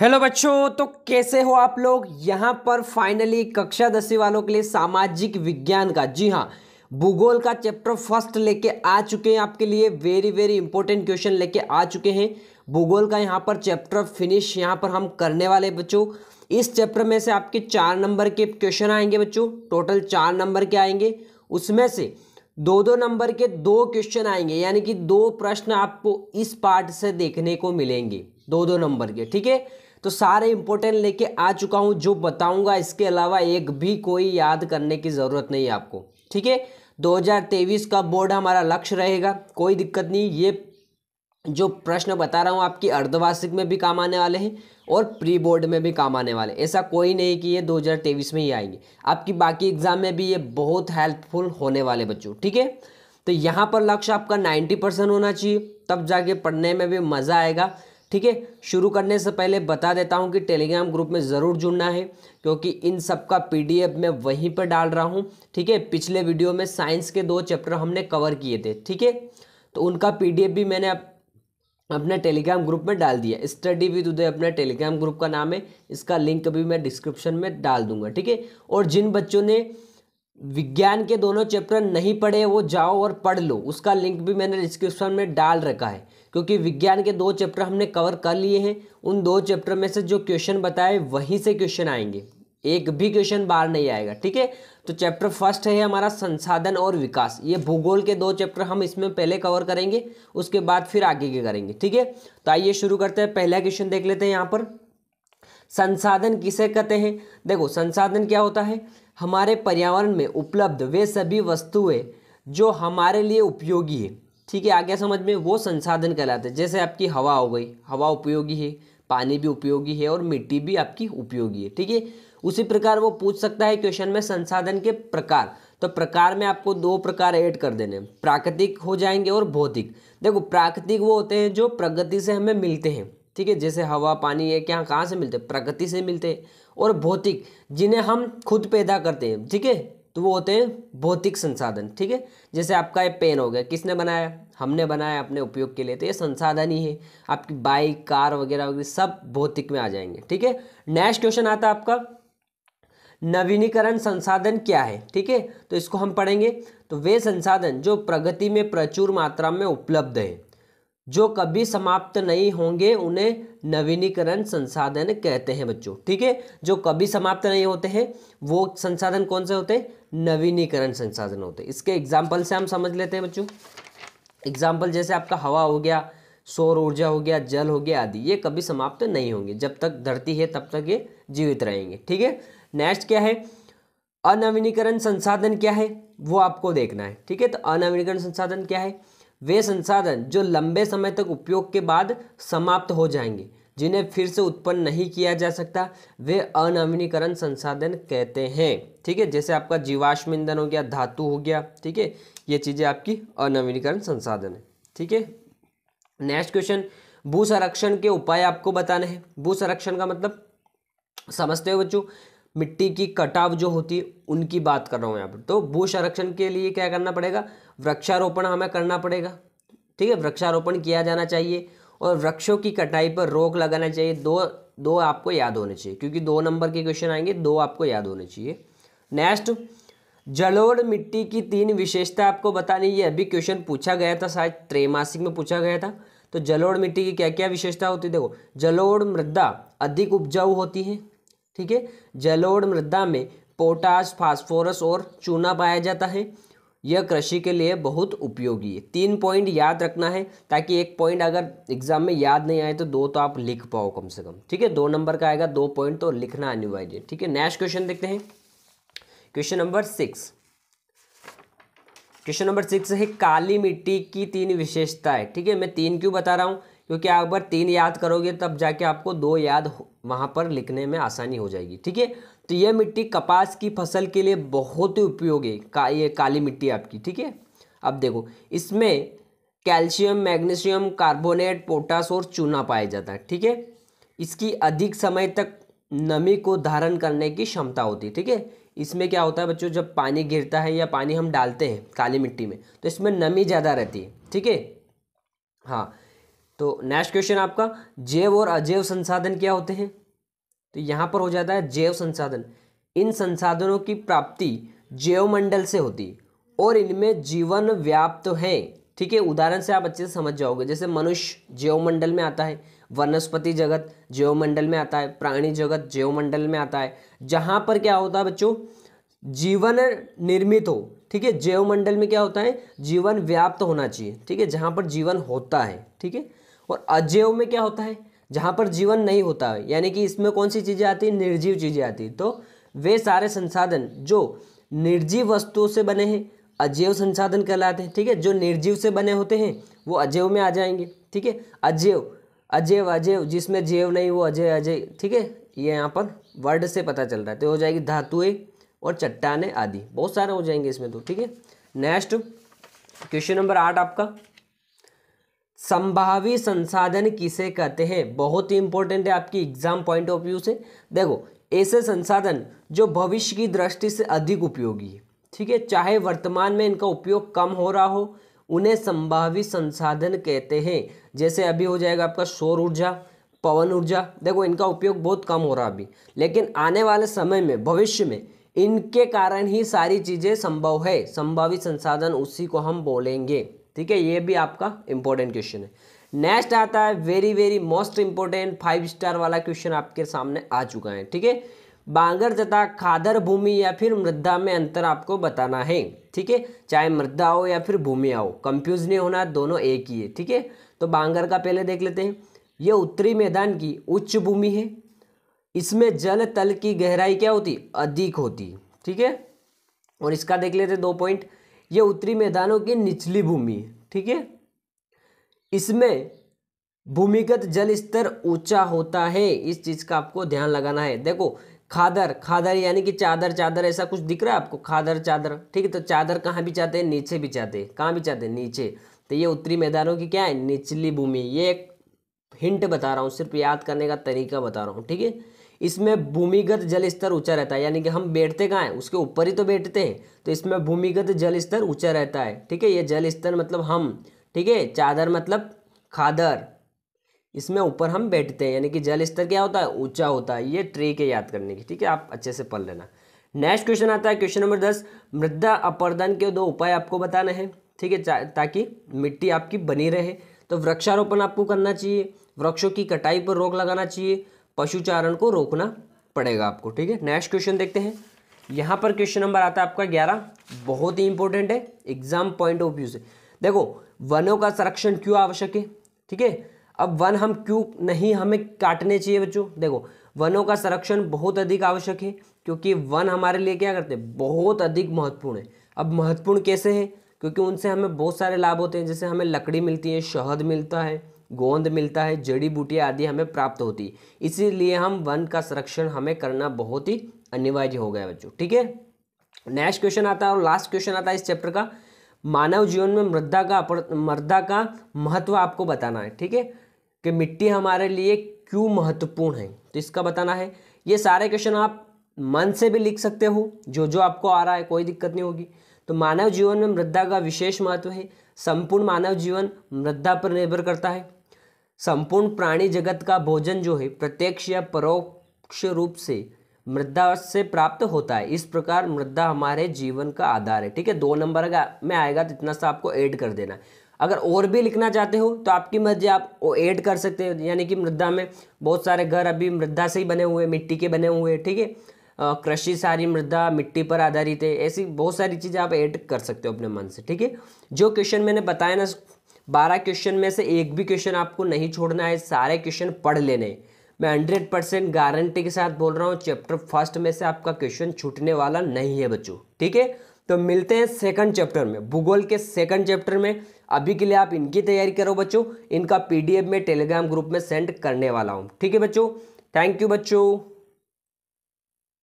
hello बच्चों तो कैसे हो आप लोग यहाँ पर फाइनली कक्षा दसवीं वालों के लिए सामाजिक विज्ञान का जी हाँ भूगोल का चैप्टर फर्स्ट लेके आ चुके हैं आपके लिए वेरी वेरी इंपॉर्टेंट क्वेश्चन लेके आ चुके हैं भूगोल का यहाँ पर चैप्टर फिनिश यहाँ पर हम करने वाले बच्चों इस चैप्टर में से आपके चार नंबर के क्वेश्चन आएंगे बच्चों टोटल चार नंबर के आएंगे उसमें से दो दो नंबर के दो क्वेश्चन आएंगे यानी कि दो प्रश्न आपको इस पार्ट से देखने को मिलेंगे दो दो नंबर के ठीक है तो सारे इंपॉर्टेंट लेके आ चुका हूँ जो बताऊँगा इसके अलावा एक भी कोई याद करने की ज़रूरत नहीं है आपको ठीक है 2023 का बोर्ड हमारा लक्ष्य रहेगा कोई दिक्कत नहीं ये जो प्रश्न बता रहा हूँ आपकी अर्धवार्षिक में भी काम आने वाले हैं और प्री बोर्ड में भी काम आने वाले ऐसा कोई नहीं कि ये 2023 में ही आएंगे आपकी बाकी एग्ज़ाम में भी ये बहुत हेल्पफुल होने वाले बच्चों ठीक है तो यहाँ पर लक्ष्य आपका 90 परसेंट होना चाहिए तब जाके पढ़ने में भी मज़ा आएगा ठीक है शुरू करने से पहले बता देता हूँ कि टेलीग्राम ग्रुप में ज़रूर जुड़ना है क्योंकि इन सब का पीडीएफ मैं वहीं पर डाल रहा हूँ ठीक है पिछले वीडियो में साइंस के दो चैप्टर हमने कवर किए थे ठीक है तो उनका पीडीएफ भी मैंने अपने टेलीग्राम ग्रुप में डाल दिया स्टडी विद उदय अपने टेलीग्राम ग्रुप का नाम है इसका लिंक भी मैं डिस्क्रिप्शन में डाल दूंगा ठीक है और जिन बच्चों ने विज्ञान के दोनों चैप्टर नहीं पढ़े वो जाओ और पढ़ लो उसका लिंक भी मैंने डिस्क्रिप्शन में डाल रखा है क्योंकि विज्ञान के दो चैप्टर हमने कवर कर लिए हैं उन दो चैप्टर में से जो क्वेश्चन बताए वहीं से क्वेश्चन आएंगे एक भी क्वेश्चन बाहर नहीं आएगा ठीक है तो चैप्टर फर्स्ट है हमारा संसाधन और विकास ये भूगोल के दो चैप्टर हम इसमें पहले कवर करेंगे उसके बाद फिर आगे के करेंगे ठीक है तो आइए शुरू करते हैं पहला क्वेश्चन देख लेते हैं यहाँ पर संसाधन किसे कहते हैं देखो संसाधन क्या होता है हमारे पर्यावरण में उपलब्ध वे सभी वस्तुएं जो हमारे लिए उपयोगी है ठीक है आगे समझ में वो संसाधन कहलाते हैं जैसे आपकी हवा हो गई हवा उपयोगी है पानी भी उपयोगी है और मिट्टी भी आपकी उपयोगी है ठीक है उसी प्रकार वो पूछ सकता है क्वेश्चन में संसाधन के प्रकार तो प्रकार में आपको दो प्रकार ऐड कर देने प्राकृतिक हो जाएंगे और भौतिक देखो प्राकृतिक वो होते हैं जो प्रगति से हमें मिलते हैं ठीक है जैसे हवा पानी ये क्या कहाँ से मिलते हैं प्रकृति से मिलते हैं और भौतिक जिन्हें हम खुद पैदा करते हैं ठीक है तो वो होते हैं भौतिक संसाधन ठीक है जैसे आपका ये पेन हो गया किसने बनाया हमने बनाया अपने उपयोग के लिए तो ये संसाधन ही है आपकी बाइक कार वगैरह वगैरह सब भौतिक में आ जाएंगे ठीक है नेक्स्ट क्वेश्चन आता है आपका नवीनीकरण संसाधन क्या है ठीक है तो इसको हम पढ़ेंगे तो वे संसाधन जो प्रगति में प्रचुर मात्रा में उपलब्ध है जो कभी समाप्त नहीं होंगे उन्हें नवीनीकरण संसाधन कहते हैं बच्चों ठीक है जो कभी समाप्त नहीं होते हैं वो संसाधन कौन से होते हैं नवीनीकरण संसाधन होते हैं इसके एग्जाम्पल से हम समझ लेते हैं बच्चों एग्जाम्पल जैसे आपका हवा हो गया सौर ऊर्जा हो गया जल हो गया आदि ये कभी समाप्त नहीं होंगे जब तक धरती है तब तक ये जीवित रहेंगे ठीक है नेक्स्ट क्या है अनवीनीकरण संसाधन क्या है वो आपको देखना है ठीक है तो अनवीनीकरण संसाधन क्या है वे संसाधन जो लंबे समय तक उपयोग के बाद समाप्त हो जाएंगे जिन्हें फिर से उत्पन्न नहीं किया जा सकता वे अनवीनीकरण संसाधन कहते हैं ठीक है जैसे आपका जीवाश्म ईंधन हो गया धातु हो गया ठीक है ये चीज़ें आपकी अनवीनीकरण संसाधन है ठीक है नेक्स्ट क्वेश्चन भू संरक्षण के उपाय आपको बताने हैं भू संरक्षण का मतलब समझते हो बच्चों मिट्टी की कटाव जो होती है उनकी बात कर रहा हूँ यहाँ पर तो भू संरक्षण के लिए क्या करना पड़ेगा वृक्षारोपण हमें करना पड़ेगा ठीक है वृक्षारोपण किया जाना चाहिए और वृक्षों की कटाई पर रोक लगाना चाहिए दो दो आपको याद होने चाहिए क्योंकि दो नंबर के क्वेश्चन आएंगे दो आपको याद होने चाहिए नेक्स्ट जलोड़ मिट्टी की तीन विशेषता आपको बतानी ये अभी क्वेश्चन पूछा गया था शायद त्रैमासिक में पूछा गया था तो जलोड़ मिट्टी की क्या क्या विशेषता होती है देखो जलोड़ मृदा अधिक उपजाऊ होती है ठीक है जलोढ़ मृदा में पोटास फास्फोरस और चूना पाया जाता है यह कृषि के लिए बहुत उपयोगी है तीन पॉइंट याद रखना है ताकि एक पॉइंट अगर एग्जाम में याद नहीं आए तो दो तो आप लिख पाओ कम से कम ठीक है दो नंबर का आएगा दो पॉइंट तो लिखना अनिवार्य है ठीक है नेक्स्ट क्वेश्चन देखते हैं question number six question number six है काली मिट्टी की तीन विशेषताएं ठीक है मैं तीन क्यों बता रहा हूँ क्योंकि आप अगर तीन याद करोगे तब जाके आपको दो याद वहाँ पर लिखने में आसानी हो जाएगी ठीक है तो यह मिट्टी कपास की फसल के लिए बहुत ही उपयोगी का ये काली मिट्टी आपकी ठीक है अब देखो इसमें कैल्शियम मैग्नीशियम कार्बोनेट पोटास और चूना पाया जाता है ठीक है इसकी अधिक समय तक नमी को धारण करने की क्षमता होती है ठीक है इसमें क्या होता है बच्चों जब पानी गिरता है या पानी हम डालते हैं काली मिट्टी में तो इसमें नमी ज़्यादा रहती है ठीक है हाँ तो नेक्स्ट क्वेश्चन आपका जैव और अजैव संसाधन क्या होते हैं तो यहाँ पर हो जाता है जैव संसाधन इन संसाधनों की प्राप्ति जैवमंडल से होती और इनमें जीवन व्याप्त तो है ठीक है उदाहरण से आप अच्छे से समझ जाओगे जैसे मनुष्य जैवमंडल में आता है वनस्पति जगत जैवमंडल में आता है प्राणी जगत जैवमंडल में आता है जहाँ पर क्या होता है बच्चों जीवन निर्मित हो ठीक है जैवमंडल में क्या होता है जीवन व्याप्त तो होना चाहिए ठीक है जहाँ पर जीवन होता है ठीक है और अजैव में क्या होता है जहाँ पर जीवन नहीं होता है यानी कि इसमें कौन सी चीज़ें आती हैं निर्जीव चीज़ें आती हैं तो वे सारे संसाधन जो निर्जीव वस्तुओं से बने हैं अजैव संसाधन कहलाते हैं ठीक है जो निर्जीव से बने होते हैं वो अजैव में आ जाएंगे ठीक है अजैव अजैव अजैव जिसमें जैव नहीं वो अजय अजय ठीक है ये यहाँ पर वर्ड से पता चल रहा है तो हो जाएगी धातुएं और चट्टाने आदि बहुत सारे हो जाएंगे इसमें तो ठीक है नेक्स्ट क्वेश्चन नंबर आठ आपका संभावी संसाधन किसे कहते हैं बहुत ही इंपॉर्टेंट है आपकी एग्जाम पॉइंट ऑफ व्यू से देखो ऐसे संसाधन जो भविष्य की दृष्टि से अधिक उपयोगी है ठीक है चाहे वर्तमान में इनका उपयोग कम हो रहा हो उन्हें संभावी संसाधन कहते हैं जैसे अभी हो जाएगा आपका सौर ऊर्जा पवन ऊर्जा देखो इनका उपयोग बहुत कम हो रहा अभी लेकिन आने वाले समय में भविष्य में इनके कारण ही सारी चीज़ें संभव है संभावी संसाधन उसी को हम बोलेंगे ठीक है ये भी आपका इंपॉर्टेंट क्वेश्चन है नेक्स्ट आता है very very most important five star वाला क्वेश्चन आपके सामने आ चुका है ठीक है बांगर तथा खादर भूमि या फिर मृदा में अंतर आपको बताना है ठीक है चाहे मृदा हो या फिर भूमि हो कंफ्यूज नहीं होना दोनों एक ही है ठीक है तो बांगर का पहले देख लेते हैं यह उत्तरी मैदान की उच्च भूमि है इसमें जल तल की गहराई क्या होती अधिक होती ठीक है और इसका देख लेते दो पॉइंट यह उत्तरी मैदानों की निचली भूमि है ठीक है इसमें भूमिगत जल स्तर ऊंचा होता है इस चीज़ का आपको ध्यान लगाना है देखो खादर खादर यानी कि चादर चादर ऐसा कुछ दिख रहा है आपको खादर चादर ठीक है तो चादर कहाँ भी चाहते हैं नीचे भी चाहते हैं कहाँ भी चाहते हैं नीचे तो ये उत्तरी मैदानों की क्या है निचली भूमि ये एक हिंट बता रहा हूँ सिर्फ याद करने का तरीका बता रहा हूँ ठीक है इसमें भूमिगत जल स्तर ऊंचा रहता है यानी कि हम बैठते कहाँ हैं उसके ऊपर ही तो बैठते हैं तो इसमें भूमिगत जल स्तर ऊंचा रहता है ठीक है ये जल स्तर मतलब हम ठीक है चादर मतलब खादर इसमें ऊपर हम बैठते हैं यानी कि जल स्तर क्या होता है ऊंचा होता है ये ट्री के याद करने की ठीक है आप अच्छे से पढ़ लेना नेक्स्ट क्वेश्चन आता है क्वेश्चन नंबर दस मृदा अपर्दन के दो उपाय आपको बताना है ठीक है ताकि मिट्टी आपकी बनी रहे तो वृक्षारोपण आपको करना चाहिए वृक्षों की कटाई पर रोक लगाना चाहिए पशुचारण को रोकना पड़ेगा आपको ठीक है नेक्स्ट क्वेश्चन देखते हैं यहाँ पर क्वेश्चन नंबर आता है आपका ग्यारह बहुत ही इंपॉर्टेंट है एग्जाम पॉइंट ऑफ व्यू से देखो वनों का संरक्षण क्यों आवश्यक है ठीक है अब वन हम क्यों नहीं हमें काटने चाहिए बच्चों देखो वनों का संरक्षण बहुत अधिक आवश्यक है क्योंकि वन हमारे लिए क्या करते हैं बहुत अधिक महत्वपूर्ण है अब महत्वपूर्ण कैसे है क्योंकि उनसे हमें बहुत सारे लाभ होते हैं जैसे हमें लकड़ी मिलती है शहद मिलता है गोंद मिलता है जड़ी बूटियाँ आदि हमें प्राप्त होती इसीलिए हम वन का संरक्षण हमें करना बहुत ही अनिवार्य हो गया बच्चों ठीक है नेक्स्ट क्वेश्चन आता है और लास्ट क्वेश्चन आता है इस चैप्टर का मानव जीवन में मृदा का मृदा का महत्व आपको बताना है ठीक है कि मिट्टी हमारे लिए क्यों महत्वपूर्ण है तो इसका बताना है ये सारे क्वेश्चन आप मन से भी लिख सकते हो जो जो आपको आ रहा है कोई दिक्कत नहीं होगी तो मानव जीवन में मृदा का विशेष महत्व है संपूर्ण मानव जीवन मृदा पर निर्भर करता है संपूर्ण प्राणी जगत का भोजन जो है प्रत्यक्ष या परोक्ष रूप से मृदा से प्राप्त होता है इस प्रकार मृदा हमारे जीवन का आधार है ठीक है दो नंबर का में आएगा तो इतना सा आपको ऐड कर देना अगर और भी लिखना चाहते हो तो आपकी मर्जी आप ऐड कर सकते हो यानी कि मृदा में बहुत सारे घर अभी मृदा से ही बने हुए मिट्टी के बने हुए हैं ठीक है कृषि सारी मृदा मिट्टी पर आधारित है ऐसी बहुत सारी चीज़ें आप ऐड कर सकते हो अपने मन से ठीक है जो क्वेश्चन मैंने बताया ना बारह क्वेश्चन में से एक भी क्वेश्चन आपको नहीं छोड़ना है सारे क्वेश्चन पढ़ लेने मैं हंड्रेड परसेंट गारंटी के साथ बोल रहा हूँ चैप्टर फर्स्ट में से आपका क्वेश्चन छूटने वाला नहीं है बच्चों ठीक है तो मिलते हैं सेकंड चैप्टर में भूगोल के सेकंड चैप्टर में अभी के लिए आप इनकी तैयारी करो बच्चों इनका पीडीएफ में टेलीग्राम ग्रुप में सेंड करने वाला हूँ ठीक है बच्चों थैंक यू बच्चों